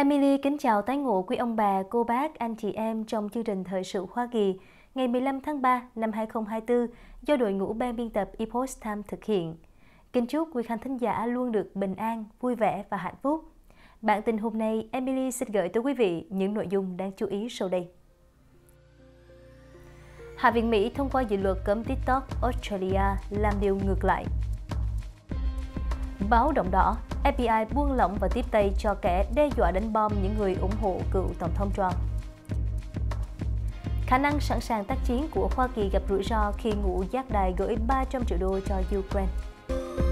Emily kính chào tái ngộ quý ông bà, cô bác, anh chị em trong chương trình Thời sự Hoa Kỳ ngày 15 tháng 3 năm 2024 do đội ngũ ban biên tập Epoch Time thực hiện. Kính chúc quý khán thính giả luôn được bình an, vui vẻ và hạnh phúc. Bản tin hôm nay, Emily xin gửi tới quý vị những nội dung đáng chú ý sau đây. Hạ viện Mỹ thông qua dự luật cấm TikTok Australia làm điều ngược lại. Báo động đỏ, FBI buông lỏng và tiếp tay cho kẻ đe dọa đánh bom những người ủng hộ cựu Tổng thống Trump. Khả năng sẵn sàng tác chiến của Hoa Kỳ gặp rủi ro khi ngũ giác đài gửi 300 triệu đô cho Ukraine.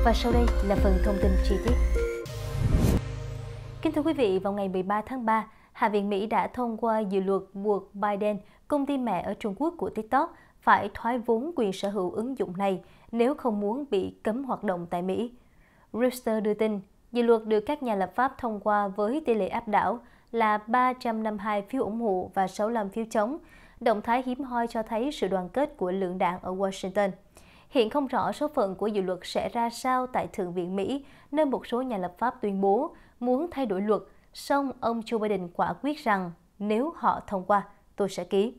Và sau đây là phần thông tin chi tiết. Kính thưa quý vị, vào ngày 13 tháng 3, Hạ viện Mỹ đã thông qua dự luật buộc Biden, công ty mẹ ở Trung Quốc của TikTok, phải thoái vốn quyền sở hữu ứng dụng này nếu không muốn bị cấm hoạt động tại Mỹ. Reuters đưa tin, dự luật được các nhà lập pháp thông qua với tỷ lệ áp đảo là 352 phiếu ủng hộ và 65 phiếu chống, động thái hiếm hoi cho thấy sự đoàn kết của lượng đảng ở Washington. Hiện không rõ số phận của dự luật sẽ ra sao tại Thượng viện Mỹ, nơi một số nhà lập pháp tuyên bố muốn thay đổi luật, song ông Joe Biden quả quyết rằng nếu họ thông qua, tôi sẽ ký.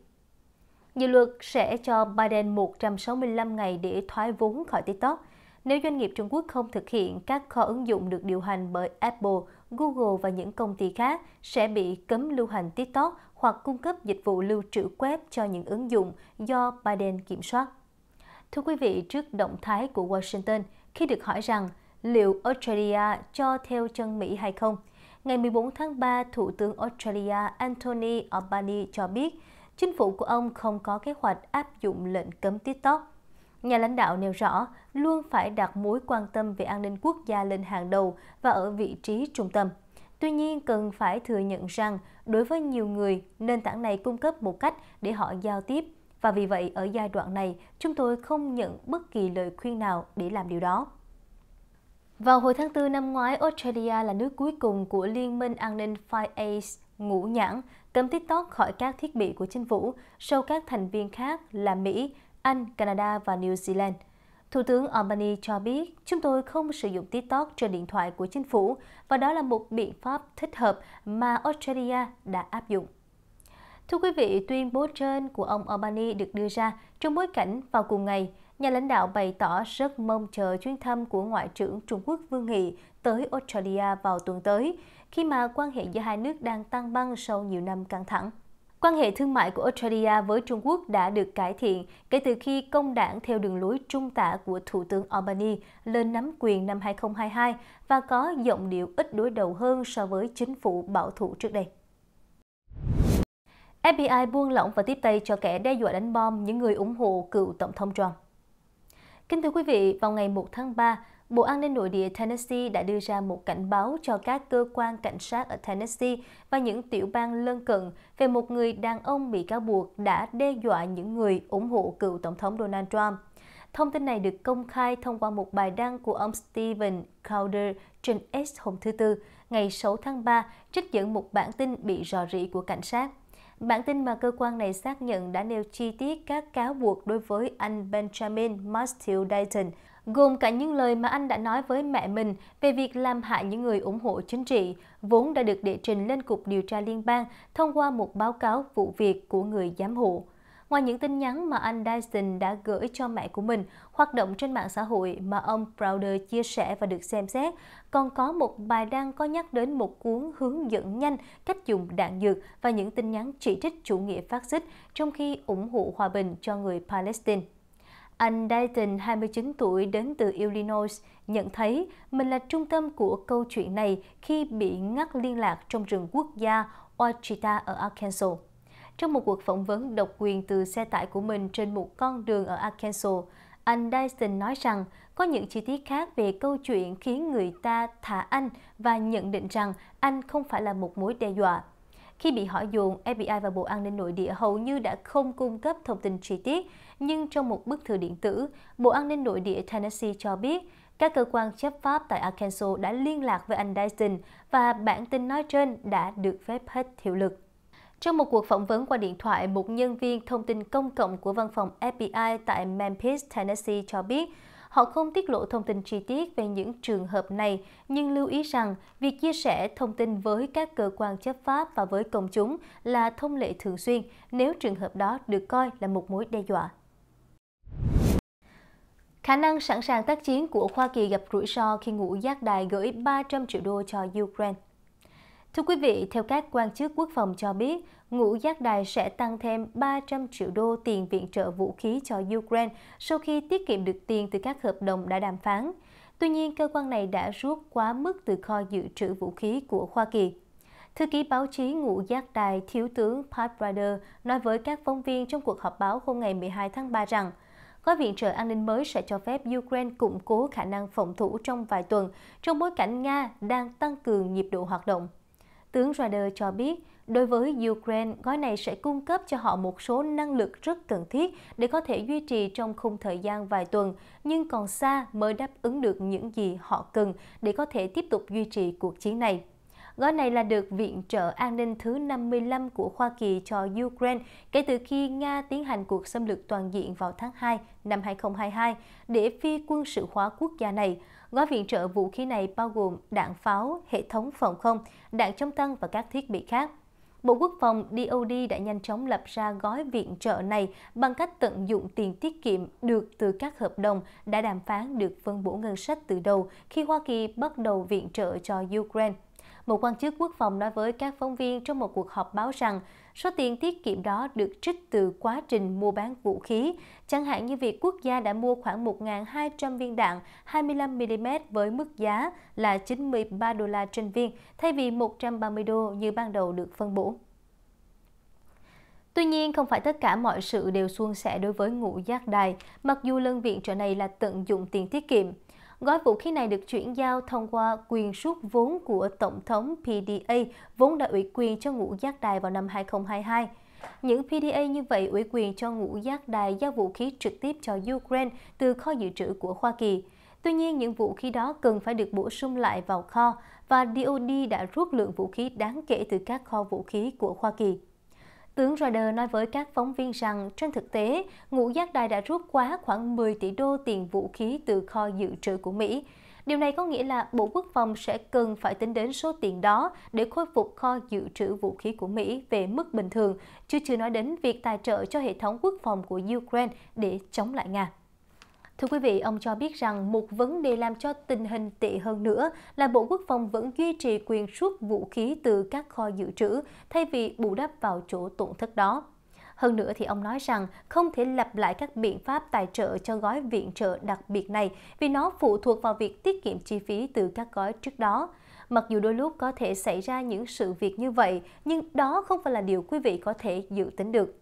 Dự luật sẽ cho Biden 165 ngày để thoái vốn khỏi TikTok – nếu doanh nghiệp Trung Quốc không thực hiện, các kho ứng dụng được điều hành bởi Apple, Google và những công ty khác sẽ bị cấm lưu hành TikTok hoặc cung cấp dịch vụ lưu trữ web cho những ứng dụng do Biden kiểm soát. Thưa quý vị, trước động thái của Washington, khi được hỏi rằng liệu Australia cho theo chân Mỹ hay không, ngày 14 tháng 3, Thủ tướng Australia Anthony Albanese cho biết chính phủ của ông không có kế hoạch áp dụng lệnh cấm TikTok Nhà lãnh đạo nêu rõ luôn phải đặt mối quan tâm về an ninh quốc gia lên hàng đầu và ở vị trí trung tâm. Tuy nhiên, cần phải thừa nhận rằng đối với nhiều người, nền tảng này cung cấp một cách để họ giao tiếp. Và vì vậy, ở giai đoạn này, chúng tôi không nhận bất kỳ lời khuyên nào để làm điều đó. Vào hồi tháng 4 năm ngoái, Australia là nước cuối cùng của Liên minh an ninh Five Ace ngũ nhãn, cấm TikTok khỏi các thiết bị của chính phủ, sau các thành viên khác là Mỹ, anh, Canada và New Zealand. Thủ tướng Albany cho biết, chúng tôi không sử dụng TikTok trên điện thoại của chính phủ và đó là một biện pháp thích hợp mà Australia đã áp dụng. Thưa quý vị, tuyên bố trên của ông Albany được đưa ra trong bối cảnh vào cùng ngày, nhà lãnh đạo bày tỏ rất mong chờ chuyến thăm của Ngoại trưởng Trung Quốc Vương Nghị tới Australia vào tuần tới, khi mà quan hệ giữa hai nước đang tăng băng sau nhiều năm căng thẳng. Quan hệ thương mại của Australia với Trung Quốc đã được cải thiện kể từ khi công đảng theo đường lối trung tả của Thủ tướng Albany lên nắm quyền năm 2022 và có giọng điệu ít đối đầu hơn so với chính phủ bảo thủ trước đây. FBI buông lỏng và tiếp tay cho kẻ đe dọa đánh bom những người ủng hộ cựu Tổng thống Trump. Kính thưa quý vị, vào ngày 1 tháng 3, Bộ An ninh Nội địa Tennessee đã đưa ra một cảnh báo cho các cơ quan cảnh sát ở Tennessee và những tiểu bang lân cận về một người đàn ông bị cáo buộc đã đe dọa những người ủng hộ cựu Tổng thống Donald Trump. Thông tin này được công khai thông qua một bài đăng của ông Stephen Crowder trên X hôm thứ Tư, ngày 6 tháng 3, trích dẫn một bản tin bị rò rỉ của cảnh sát. Bản tin mà cơ quan này xác nhận đã nêu chi tiết các cáo buộc đối với anh Benjamin Matthew Dayton, gồm cả những lời mà anh đã nói với mẹ mình về việc làm hại những người ủng hộ chính trị, vốn đã được đệ trình lên Cục Điều tra Liên bang thông qua một báo cáo vụ việc của người giám hộ. Ngoài những tin nhắn mà anh Dyson đã gửi cho mẹ của mình, hoạt động trên mạng xã hội mà ông Browder chia sẻ và được xem xét, còn có một bài đăng có nhắc đến một cuốn hướng dẫn nhanh cách dùng đạn dược và những tin nhắn chỉ trích chủ nghĩa phát xít trong khi ủng hộ hòa bình cho người Palestine. Anh Dayton, 29 tuổi, đến từ Illinois, nhận thấy mình là trung tâm của câu chuyện này khi bị ngắt liên lạc trong rừng quốc gia Ouachita ở Arkansas. Trong một cuộc phỏng vấn độc quyền từ xe tải của mình trên một con đường ở Arkansas, anh Dyson nói rằng có những chi tiết khác về câu chuyện khiến người ta thả anh và nhận định rằng anh không phải là một mối đe dọa. Khi bị hỏi dồn, FBI và Bộ An ninh Nội địa hầu như đã không cung cấp thông tin chi tiết, nhưng trong một bức thư điện tử, Bộ An ninh Nội địa Tennessee cho biết các cơ quan chấp pháp tại Arkansas đã liên lạc với anh Dyson và bản tin nói trên đã được phép hết hiệu lực. Trong một cuộc phỏng vấn qua điện thoại, một nhân viên thông tin công cộng của văn phòng FBI tại Memphis, Tennessee cho biết họ không tiết lộ thông tin chi tiết về những trường hợp này, nhưng lưu ý rằng việc chia sẻ thông tin với các cơ quan chấp pháp và với công chúng là thông lệ thường xuyên nếu trường hợp đó được coi là một mối đe dọa. Khả năng sẵn sàng tác chiến của Hoa Kỳ gặp rủi ro khi ngũ giác đài gửi 300 triệu đô cho Ukraine Thưa quý vị, theo các quan chức quốc phòng cho biết, ngũ giác đài sẽ tăng thêm 300 triệu đô tiền viện trợ vũ khí cho Ukraine sau khi tiết kiệm được tiền từ các hợp đồng đã đàm phán. Tuy nhiên, cơ quan này đã rút quá mức từ kho dự trữ vũ khí của Hoa Kỳ. Thư ký báo chí ngũ giác đài Thiếu tướng Pat Ryder nói với các phóng viên trong cuộc họp báo hôm ngày 12 tháng 3 rằng gói viện trợ an ninh mới sẽ cho phép Ukraine củng cố khả năng phòng thủ trong vài tuần trong bối cảnh Nga đang tăng cường nhịp độ hoạt động. Tướng Rader cho biết, đối với Ukraine, gói này sẽ cung cấp cho họ một số năng lực rất cần thiết để có thể duy trì trong khung thời gian vài tuần, nhưng còn xa mới đáp ứng được những gì họ cần để có thể tiếp tục duy trì cuộc chiến này. Gói này là được viện trợ an ninh thứ 55 của Hoa Kỳ cho Ukraine kể từ khi Nga tiến hành cuộc xâm lược toàn diện vào tháng 2 năm 2022 để phi quân sự hóa quốc gia này. Gói viện trợ vũ khí này bao gồm đạn pháo, hệ thống phòng không, đạn chống tăng và các thiết bị khác. Bộ Quốc phòng DOD đã nhanh chóng lập ra gói viện trợ này bằng cách tận dụng tiền tiết kiệm được từ các hợp đồng đã đàm phán được phân bổ ngân sách từ đầu khi Hoa Kỳ bắt đầu viện trợ cho Ukraine một quan chức quốc phòng nói với các phóng viên trong một cuộc họp báo rằng số tiền tiết kiệm đó được trích từ quá trình mua bán vũ khí, chẳng hạn như việc quốc gia đã mua khoảng 1.200 viên đạn 25mm với mức giá là 93 đô la trên viên thay vì 130 đô như ban đầu được phân bổ. Tuy nhiên, không phải tất cả mọi sự đều suôn sẻ đối với ngũ giác đài, mặc dù lân viện trợ này là tận dụng tiền tiết kiệm. Gói vũ khí này được chuyển giao thông qua quyền suốt vốn của Tổng thống PDA, vốn đã ủy quyền cho ngũ giác đài vào năm 2022. Những PDA như vậy ủy quyền cho ngũ giác đài giao vũ khí trực tiếp cho Ukraine từ kho dự trữ của Hoa Kỳ. Tuy nhiên, những vũ khí đó cần phải được bổ sung lại vào kho và DOD đã rút lượng vũ khí đáng kể từ các kho vũ khí của Hoa Kỳ. Tướng Reuters nói với các phóng viên rằng trên thực tế, ngũ giác đài đã rút quá khoảng 10 tỷ đô tiền vũ khí từ kho dự trữ của Mỹ. Điều này có nghĩa là Bộ Quốc phòng sẽ cần phải tính đến số tiền đó để khôi phục kho dự trữ vũ khí của Mỹ về mức bình thường, chứ chưa nói đến việc tài trợ cho hệ thống quốc phòng của Ukraine để chống lại Nga. Thưa quý vị, ông cho biết rằng một vấn đề làm cho tình hình tệ hơn nữa là Bộ Quốc phòng vẫn duy trì quyền suốt vũ khí từ các kho dự trữ thay vì bù đắp vào chỗ tổn thất đó. Hơn nữa thì ông nói rằng không thể lặp lại các biện pháp tài trợ cho gói viện trợ đặc biệt này vì nó phụ thuộc vào việc tiết kiệm chi phí từ các gói trước đó. Mặc dù đôi lúc có thể xảy ra những sự việc như vậy, nhưng đó không phải là điều quý vị có thể dự tính được.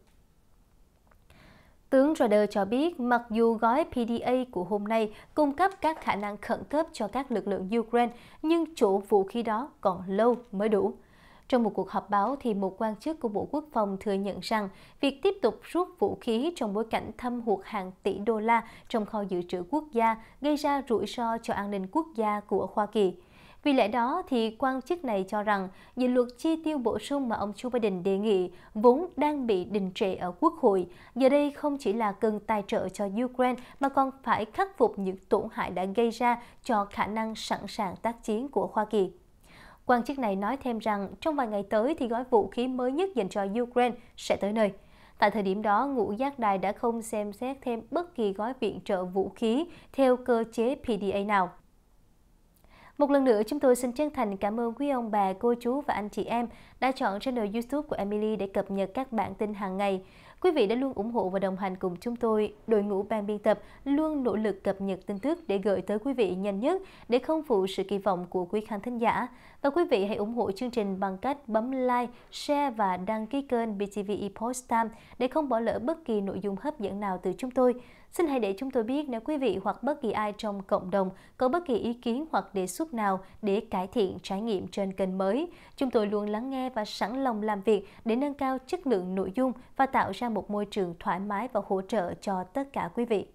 Tướng Rudder cho biết, mặc dù gói PDA của hôm nay cung cấp các khả năng khẩn cấp cho các lực lượng Ukraine, nhưng chỗ vũ khí đó còn lâu mới đủ. Trong một cuộc họp báo, thì một quan chức của Bộ Quốc phòng thừa nhận rằng việc tiếp tục rút vũ khí trong bối cảnh thâm hụt hàng tỷ đô la trong kho dự trữ quốc gia gây ra rủi ro cho an ninh quốc gia của Hoa Kỳ. Vì lẽ đó thì quan chức này cho rằng dự luật chi tiêu bổ sung mà ông Joe Biden đề nghị vốn đang bị đình trệ ở Quốc hội, giờ đây không chỉ là cần tài trợ cho Ukraine mà còn phải khắc phục những tổn hại đã gây ra cho khả năng sẵn sàng tác chiến của Hoa Kỳ. Quan chức này nói thêm rằng trong vài ngày tới thì gói vũ khí mới nhất dành cho Ukraine sẽ tới nơi. Tại thời điểm đó, ngũ giác đài đã không xem xét thêm bất kỳ gói viện trợ vũ khí theo cơ chế PDA nào. Một lần nữa, chúng tôi xin chân thành cảm ơn quý ông bà, cô chú và anh chị em đã chọn channel YouTube của Emily để cập nhật các bản tin hàng ngày. Quý vị đã luôn ủng hộ và đồng hành cùng chúng tôi. Đội ngũ ban biên tập luôn nỗ lực cập nhật tin tức để gửi tới quý vị nhanh nhất để không phụ sự kỳ vọng của quý khán thính giả. Và quý vị hãy ủng hộ chương trình bằng cách bấm like, share và đăng ký kênh BTV Epoch Time để không bỏ lỡ bất kỳ nội dung hấp dẫn nào từ chúng tôi. Xin hãy để chúng tôi biết nếu quý vị hoặc bất kỳ ai trong cộng đồng có bất kỳ ý kiến hoặc đề xuất nào để cải thiện trải nghiệm trên kênh mới. Chúng tôi luôn lắng nghe và sẵn lòng làm việc để nâng cao chất lượng nội dung và tạo ra một môi trường thoải mái và hỗ trợ cho tất cả quý vị.